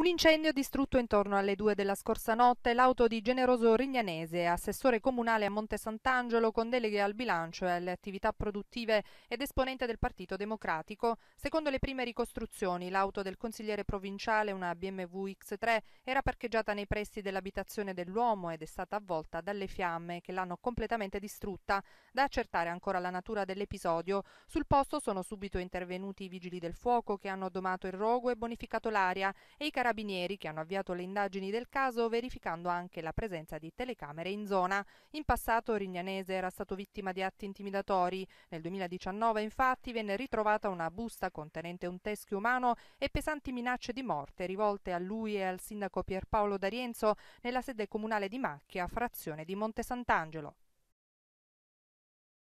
Un incendio distrutto intorno alle due della scorsa notte l'auto di Generoso Rignanese, assessore comunale a Monte Sant'Angelo con deleghe al bilancio e alle attività produttive ed esponente del Partito Democratico. Secondo le prime ricostruzioni, l'auto del consigliere provinciale, una BMW X3, era parcheggiata nei pressi dell'abitazione dell'uomo ed è stata avvolta dalle fiamme che l'hanno completamente distrutta. Da accertare ancora la natura dell'episodio, sul posto sono subito intervenuti i vigili del fuoco che hanno domato il rogo e bonificato l'aria e i carabinieri carabinieri che hanno avviato le indagini del caso verificando anche la presenza di telecamere in zona. In passato Rignanese era stato vittima di atti intimidatori. Nel 2019 infatti venne ritrovata una busta contenente un teschio umano e pesanti minacce di morte rivolte a lui e al sindaco Pierpaolo D'Arienzo nella sede comunale di Macchia, frazione di Monte Sant'Angelo.